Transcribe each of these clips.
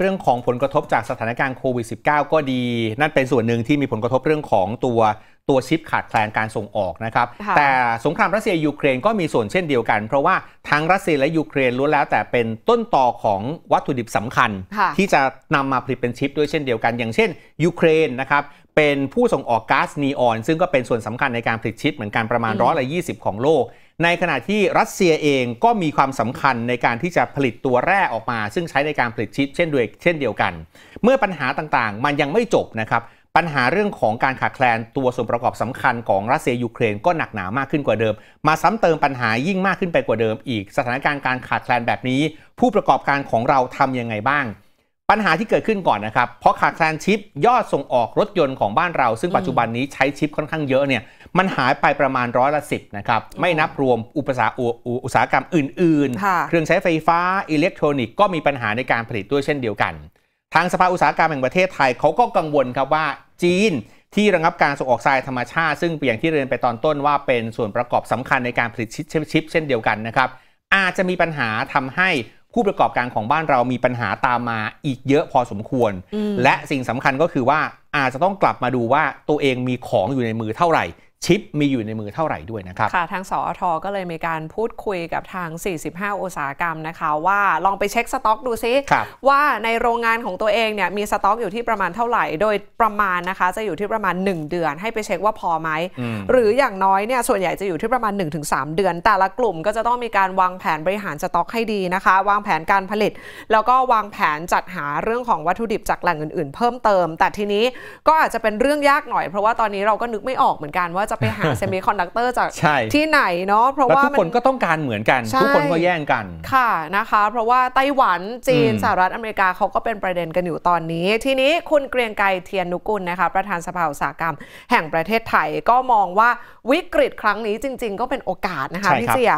เรื่องของผลกระทบจากสถานการณ์โควิด -19 ก็ดี นั่นเป็นส่วนหนึ่งที่มีผลกระทบเรื่องของตัวตัวชิปขาดแคลนการส่งออกนะครับ แต่สงครามรัสเซียยูเครนก็มีส่วนเช่นเดียวกัน เพราะว่าทั้งรัสเซียและยูเครนล้วนแล้ว แต่เป็นต้นต่อของวัตถุดิบสำคัญที่จะนำมาผลิตเป็นชิปด้วยเช่นเดียวกัน อย่างเช่นยูเครนนะครับเป็นผู้ส่งออกก๊าซนีออนซึ่งก็เป็นส่วนสำคัญในการผลิตชิปเหมือนกันประมาณร้อยละยีของโลกในขณะที่รัสเซียเองก็มีความสำคัญในการที่จะผลิตตัวแร่ออกมา ซึ่งใช้ในการผลิตชิปเช่นเดียวเช่นเดียวกัน เมื่อปัญหาต่างๆ มันยังไม่จบนะครับปัญหาเรื่องของการขาดแคลนตัวส่วนประกอบสำคัญของรัสเซียยูเครนก็หนักหนามากขึ้นกว่าเดิม มาซ้ำเติมปัญหายิ่งมากขึ้นไปกว่าเดิมอีก สถานการณ์การขาดแคลนแบบนี้ ผู้ประกอบการของเราทํำยังไงบ้างปัญหาที่เกิดขึ้นก่อนนะครับ เพราะขาดแคลนชิปยอดส่งออกรถยนต์ของบ้านเรา ซึ่งปัจจุบันนี้ใช้ชิปค่อนข้างเยอะเนี่ยมันหายไปประมาณร้อยละสิบนะครับ ไม่นับรวมอุปสาอุตสาหกรรมอื่นๆ เครื่องใช้ไฟฟ้าอิเล็กทรอนิกส์ก็มีปัญหาในการผลิตด้วยเช่นเดียวกัน ทางสภาอุตสาหกรรมแห่งประเทศไทยเขาก็กังวลครับว่าจีน ที่ระงับการส่งออกทรายธรรมชาติซึ่งลี่ยงที่เรียนไปตอนต้นว่า เป็นส่วนประกอบสำคัญในการผลิตชิปเช่นเดียวกันนะครับอาจจะมีปัญหาทำให้ผู้ประกอบการของบ้านเรามีปัญหาตามมาอีกเยอะพอสมควร และสิ่งสำคัญก็คือว่าอาจจะต้องกลับมาดูว่าตัวเองมีของอยู่ในมือเท่าไหร่ชิปมีอยู่ในมือเท่าไหร่ด้วยนะครับ ค่ะ ทางสอทอก็เลยมีการพูดคุยกับทาง 45 อุตสาหกรรมนะคะ ว่าลองไปเช็คสต็อกดูซิว่าในโรงงานของตัวเองเนี่ยมีสต็อกอยู่ที่ประมาณเท่าไหร่ โดยประมาณนะคะ จะอยู่ที่ประมาณ 1 เดือน ให้ไปเช็คว่าพอไหม หรืออย่างน้อยเนี่ยส่วนใหญ่จะอยู่ที่ประมาณ 1-3 เดือน แต่ละกลุ่ม ก็จะต้องมีการวางแผนบริหารสต็อกให้ดีนะคะ วางแผนการผลิต แล้วก็วางแผนจัดหาเรื่องของวัตถุดิบจากแหล่งอื่นๆ เพิ่มเติม แต่ทีนี้ก็อาจจะเป็นเรื่องยากหน่อย เพราะว่าตอนนี้เราก็นึกไม่ออกเหมือนกันว่าว่าจะไปหาเซมิคอนดักเตอร์จากที่ไหนเนาะเพราะว่าทุกคนก็ต้องการเหมือนกัน ทุกคนก็แย่งกันค่ะนะคะเพราะว่าไต้หวันจีนสหรัฐอเมริกาเขาก็เป็นประเด็นกันอยู่ตอนนี้ ทีนี้คุณเกรียงไกรเทียนนุกุลนะคะประธานสภาอุตสาหกรรมแห่งประเทศไทยก็มองว่าวิกฤตครั้งนี้จริงๆ ก็เป็นโอกาสนะคะพี่เจีย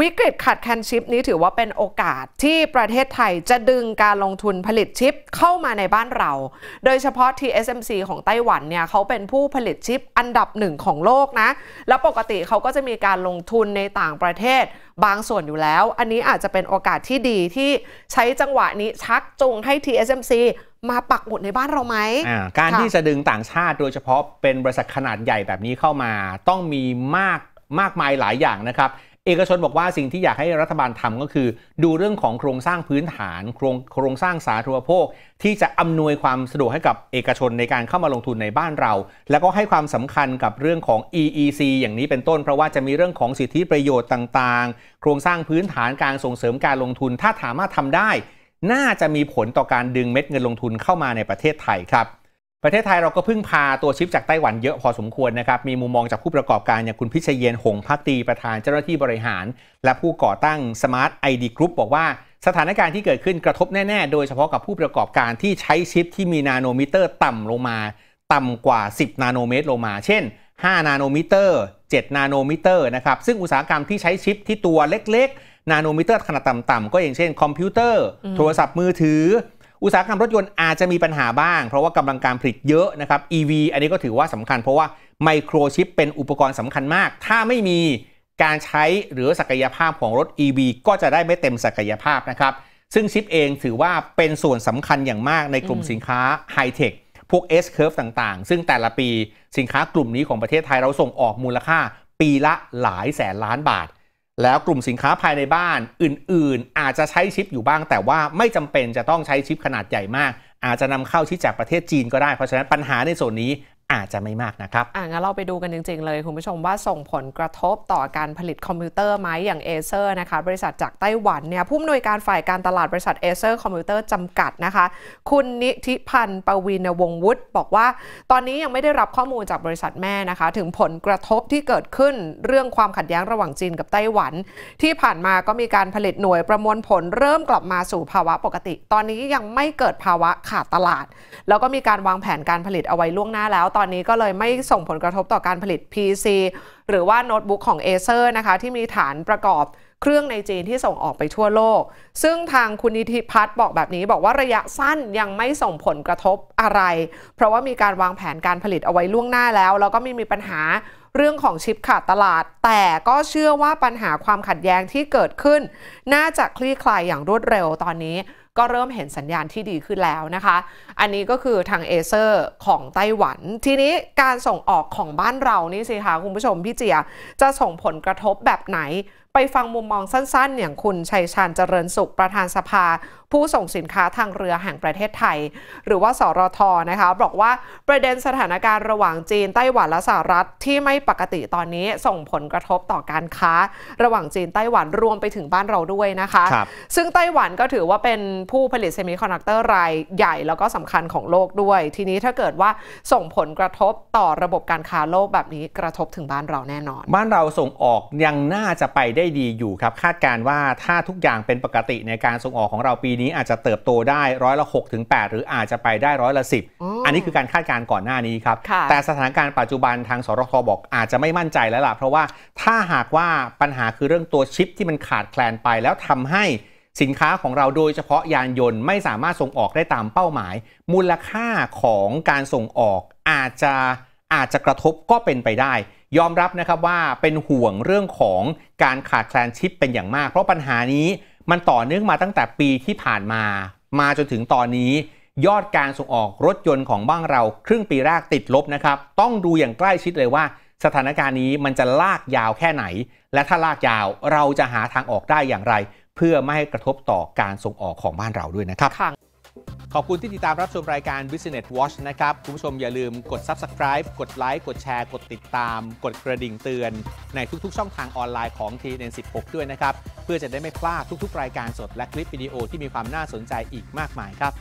วิกฤตขาดแคลนชิปนี้ถือว่าเป็นโอกาสที่ประเทศไทยจะดึงการลงทุนผลิตชิปเข้ามาในบ้านเรา โดยเฉพาะ TSMC ของไต้หวันเนี่ยเขาเป็นผู้ผลิตชิปอันดับหนึ่งของของโลกนะแล้วปกติเขาก็จะมีการลงทุนในต่างประเทศบางส่วนอยู่แล้ว อันนี้อาจจะเป็นโอกาสที่ดีที่ใช้จังหวะนี้ชักจูงให้ TSMC มาปักหมุดในบ้านเราไหม การที่จะดึงต่างชาติโดยเฉพาะเป็นบริษัทขนาดใหญ่แบบนี้เข้ามา ต้องมีมากมากมายหลายอย่างนะครับเอกชนบอกว่าสิ่งที่อยากให้รัฐบาลทำก็คือดูเรื่องของโครงสร้างพื้นฐาน โครงโครงสร้างสาธารณภค ที่จะอำนวยความสะดวกให้กับเอกชนในการเข้ามาลงทุนในบ้านเรา แล้วก็ให้ความสำคัญกับเรื่องของ EEC อย่างนี้เป็นต้น เพราะว่าจะมีเรื่องของสิทธิประโยชน์ต่างๆ โครงสร้างพื้นฐานการส่งเสริมการลงทุน ถ้าสามารถทำได้ น่าจะมีผลต่อการดึงเม็ดเงินลงทุนเข้ามาในประเทศไทยครับประเทศไทยเราก็พึ่งพาตัวชิปจากไต้หวันเยอะพอสมควรนะครับ มีมุมมองจากผู้ประกอบการอย่างคุณพิชเยนหงพักตีประธานเจ้าหน้าที่บริหาร และผู้ก่อตั้ง Smart ID Group บอกว่า สถานการณ์ที่เกิดขึ้นกระทบแน่ ๆ โดยเฉพาะกับผู้ประกอบการที่ใช้ชิปที่มีนาโนมิเตอร์ต่ำลงมา ต่ำกว่า 10 นาโนเมตรลงมา เช่น 5 นาโนมิเตอร์ 7 นาโนมิเตอร์นะครับ ซึ่งอุตสาหกรรมที่ใช้ชิปที่ตัวเล็กๆ นาโนมิเตอร์ขนาดต่ำๆก็อย่างเช่น คอมพิวเตอร์ โทรศัพท์มือถืออุตสาหกรรมรถยนต์อาจจะมีปัญหาบ้างเพราะว่ากำลังการผลิตเยอะนะครับ EV อันนี้ก็ถือว่าสำคัญเพราะว่าไมโครชิปเป็นอุปกรณ์สำคัญมาก ถ้าไม่มีการใช้หรือศักยภาพของรถ EV ก็จะได้ไม่เต็มศักยภาพนะครับ ซึ่งชิปเองถือว่าเป็นส่วนสำคัญอย่างมากในกลุ่มสินค้าไฮเทคพวก S-curve ต่างๆ ซึ่งแต่ละปีสินค้ากลุ่มนี้ของประเทศไทยเราส่งออกมูลค่า ปีละหลายแสนล้านบาทแล้วกลุ่มสินค้าภายในบ้าน อื่น ๆ อาจจะใช้ชิปอยู่บ้าง แต่ว่าไม่จำเป็นจะต้องใช้ชิปขนาดใหญ่มาก อาจจะนำเข้าชิปจากประเทศจีนก็ได้ เพราะฉะนั้นปัญหาในส่วนนี้อาจจะไม่มากนะครับ อ่ะงั้นเราไปดูกันจริงๆเลยคุณผู้ชมว่าส่งผลกระทบต่อการผลิตคอมพิวเตอร์ไหมอย่างเอเซอร์นะคะบริษัทจากไต้หวันเนี่ยผู้อำนวยการฝ่ายการตลาดบริษัทเอเซอร์คอมพิวเตอร์จำกัดนะคะคุณนิธิพันธ์ปวินวงวุฒิบอกว่าตอนนี้ยังไม่ได้รับข้อมูลจากบริษัทแม่นะคะถึงผลกระทบที่เกิดขึ้นเรื่องความขัดแย้งระหว่างจีนกับไต้หวัน ที่ผ่านมาก็มีการผลิตหน่วยประมวลผลเริ่มกลับมาสู่ภาวะปกติ ตอนนี้ยังไม่เกิดภาวะขาดตลาด แล้วก็มีการวางแผนการผลิตเอาไว้ล่วงหน้าแล้วตอนนี้ก็เลยไม่ส่งผลกระทบต่อการผลิต PC หรือว่าโน้ตบุ๊กของ Acer นะคะที่มีฐานประกอบเครื่องในจีนที่ส่งออกไปทั่วโลก ซึ่งทางคุณนิธิพัฒน์บอกแบบนี้บอกว่าระยะสั้นยังไม่ส่งผลกระทบอะไร เพราะว่ามีการวางแผนการผลิตเอาไว้ล่วงหน้าแล้ว แล้วก็ไม่มีปัญหาเรื่องของชิปขาดตลาด แต่ก็เชื่อว่าปัญหาความขัดแย้งที่เกิดขึ้น น่าจะคลี่คลายอย่างรวดเร็วตอนนี้ก็เริ่มเห็นสัญญาณที่ดีขึ้นแล้วนะคะ อันนี้ก็คือทางเอเซอร์ของไต้หวัน ทีนี้การส่งออกของบ้านเรานี่สิคะคุณผู้ชมพี่เจีย จะส่งผลกระทบแบบไหนไปฟังมุมมองสั้น ๆ อย่างคุณชัยชาญเจริญสุขประธานสภา ผู้ส่งสินค้าทางเรือแห่งประเทศไทย หรือว่า สรทนะคะบอกว่าประเด็นสถานการณ์ระหว่างจีน ไต้หวันและสหรัฐที่ไม่ปกติตอนนี้ส่งผลกระทบต่อการค้าระหว่างจีนไต้หวันรวมไปถึงบ้านเราด้วยนะคะคซึ่งไต้หวันก็ถือว่าเป็นผู้ผลิตเซมิคอนดักเตอร์ราย ใหญ่แล้วก็สำคัญของโลกด้วย ทีนี้ถ้าเกิดว่าส่งผลกระทบต่อระบบการค้าโลกแบบนี้กระทบถึงบ้านเราแน่นอน บ้านเราส่งออกยังน่าจะไปได้ดีอยู่ครับ คาดการว่าถ้าทุกอย่างเป็นปกติในการส่งออกของเราปีนี้อาจจะเติบโตได้ร้อยละ6ถึง8หรืออาจจะไปได้ร้อยละ10 อันนี้คือการคาดการก่อนหน้านี้ครับแต่สถานการณ์ปัจจุบันทางสรคบอกอาจจะไม่มั่นใจแล้วล่ะเพราะว่าถ้าหากว่าปัญหาคือเรื่องตัวชิปที่มันขาดแคลนไปแล้วทำให้สินค้าของเราโดยเฉพาะยานยนต์ไม่สามารถส่งออกได้ตามเป้าหมาย มูลค่าของการส่งออกอาจจะอาจจะกระทบก็เป็นไปได้ ยอมรับนะครับว่าเป็นห่วงเรื่องของการขาดแคลนชิปเป็นอย่างมากเพราะปัญหานี้มันต่อเนื่องมาตั้งแต่ปีที่ผ่านมา มาจนถึงตอนนี้ ยอดการส่งออกรถยนต์ของบ้านเราครึ่งปีแรกติดลบนะครับต้องดูอย่างใกล้ชิดเลยว่า สถานการณ์นี้มันจะลากยาวแค่ไหน และถ้าลากยาวเราจะหาทางออกได้อย่างไร เพื่อไม่ให้กระทบต่อการส่งออกของบ้านเราด้วยนะครับขอบคุณที่ติดตามรับชมรายการ Business Watch นะครับ คุณผู้ชมอย่าลืมกด Subscribe กดไลค์กดแชร์กดติดตาม กดกระดิ่งเตือน ในทุกๆช่องทางออนไลน์ของ TN 16ด้วยนะครับ เพื่อจะได้ไม่พลาดทุกๆ รายการสดและคลิปวิดีโอที่มีความน่าสนใจอีกมากมายครับ